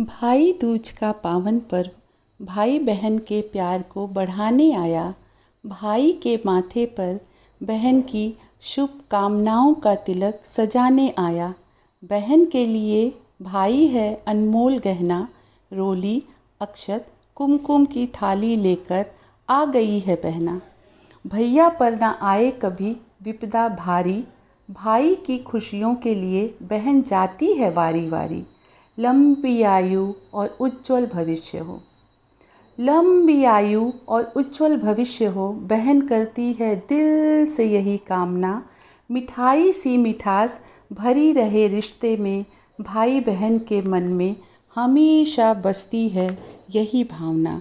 भाई दूज का पावन पर्व भाई बहन के प्यार को बढ़ाने आया भाई के माथे पर बहन की शुभ कामनाओं का तिलक सजाने आया बहन के लिए भाई है अनमोल गहना रोली अक्षत कुमकुम की थाली लेकर आ गई है बहना भैया पर ना आए कभी विपदा भारी भाई की खुशियों के लिए बहन जाती है वारी वारी लंबी आयु और उज्जवल भविष्य हो लंबी आयु और उज्जवल भविष्य हो बहन करती है दिल से यही कामना मिठाई सी मिठास भरी रहे रिश्ते में भाई बहन के मन में हमेशा बसती है यही भावना